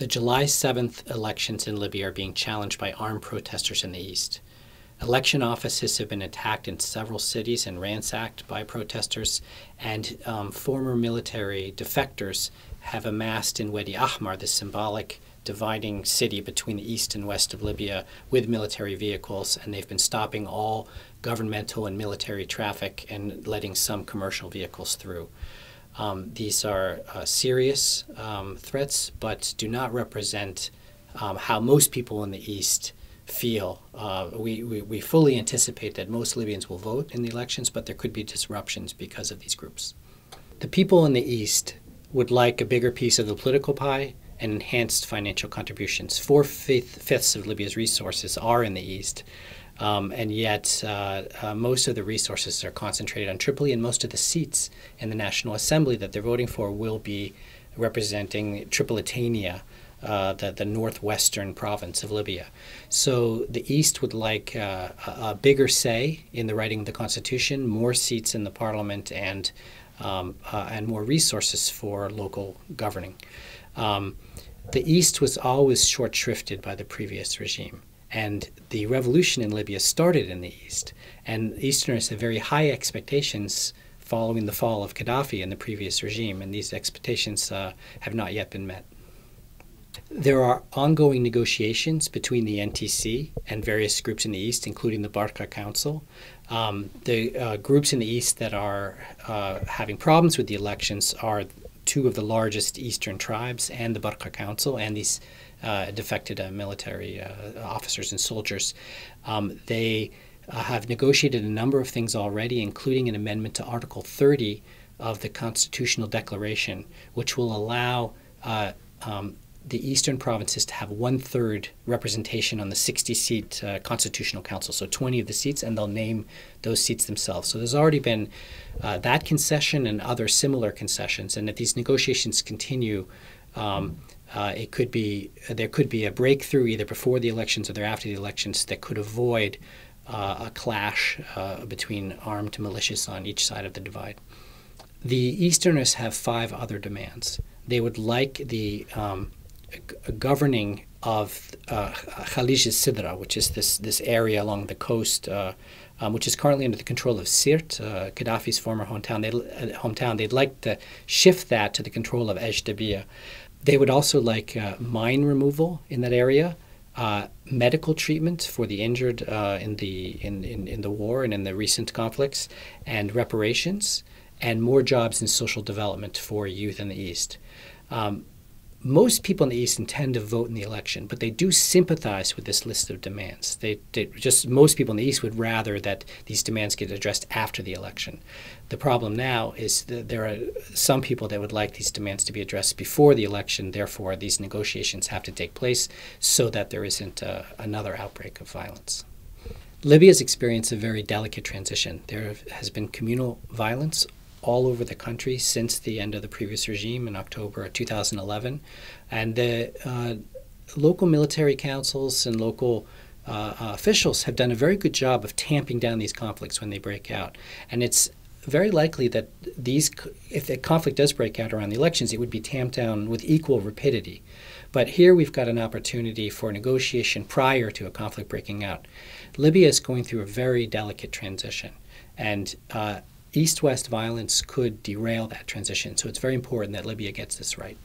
The July 7th elections in Libya are being challenged by armed protesters in the east. Election offices have been attacked in several cities and ransacked by protesters, and um, former military defectors have amassed in Wadi Ahmar, the symbolic dividing city between the east and west of Libya, with military vehicles, and they've been stopping all governmental and military traffic and letting some commercial vehicles through. Um, these are uh, serious um, threats, but do not represent um, how most people in the East feel. Uh, we, we, we fully anticipate that most Libyans will vote in the elections, but there could be disruptions because of these groups. The people in the East would like a bigger piece of the political pie and enhanced financial contributions. Four fifths of Libya's resources are in the East. Um, and yet, uh, uh, most of the resources are concentrated on Tripoli, and most of the seats in the National Assembly that they're voting for will be representing Tripolitania, uh, the, the northwestern province of Libya. So the East would like uh, a, a, bigger say in the writing of the constitution, more seats in the parliament, and um, uh, and more resources for local governing. Um, the East was always short shrifted by the previous regime. And the revolution in Libya started in the East, and Easterners have very high expectations following the fall of Gaddafi and the previous regime, and these expectations uh, have not yet been met. There are ongoing negotiations between the NTC and various groups in the East, including the Barca Council. Um, the uh, groups in the East that are uh, having problems with the elections are two of the largest eastern tribes and the Barqa Council and these uh, defected uh, military uh, officers and soldiers. Um, they uh, have negotiated a number of things already, including an amendment to Article 30 of the Constitutional Declaration, which will allow uh, um, the eastern provinces to have one third representation on the 60 seat uh, constitutional council, so 20 of the seats, and they'll name those seats themselves. So there's already been uh, that concession and other similar concessions, and if these negotiations continue, um, uh, it could be there could be a breakthrough either before the elections or after the elections that could avoid uh, a clash uh, between armed militias on each side of the divide. The Easterners have five other demands. They would like the um, governing of uh, Khalij Sidra, which is this, this area along the coast, uh, um, which is currently under the control of Sirte, uh, Gaddafi's former hometown. They'd, uh, hometown. They'd like to shift that to the control of Ejdabiya. They would also like uh, mine removal in that area. Uh, medical treatment for the injured uh, in the in, in, in the war and in the recent conflicts, and reparations, and more jobs and social development for youth in the East. Um, most people in the East intend to vote in the election, but they do sympathize with this list of demands. They, they, just most people in the East would rather that these demands get addressed after the election. The problem now is that there are some people that would like these demands to be addressed before the election. Therefore, these negotiations have to take place so that there isn't uh, another outbreak of violence. Libya's experienced a very delicate transition. There has been communal violence all over the country since the end of the previous regime in October 2011. And the uh, local military councils and local uh, uh, officials have done a very good job of tamping down these conflicts when they break out. And it's very likely that these, if the conflict does break out around the elections, it would be tamped down with equal rapidity. But here we've got an opportunity for negotiation prior to a conflict breaking out. Libya is going through a very delicate transition, and uh, East West violence could derail that transition. So it's very important that Libya gets this right.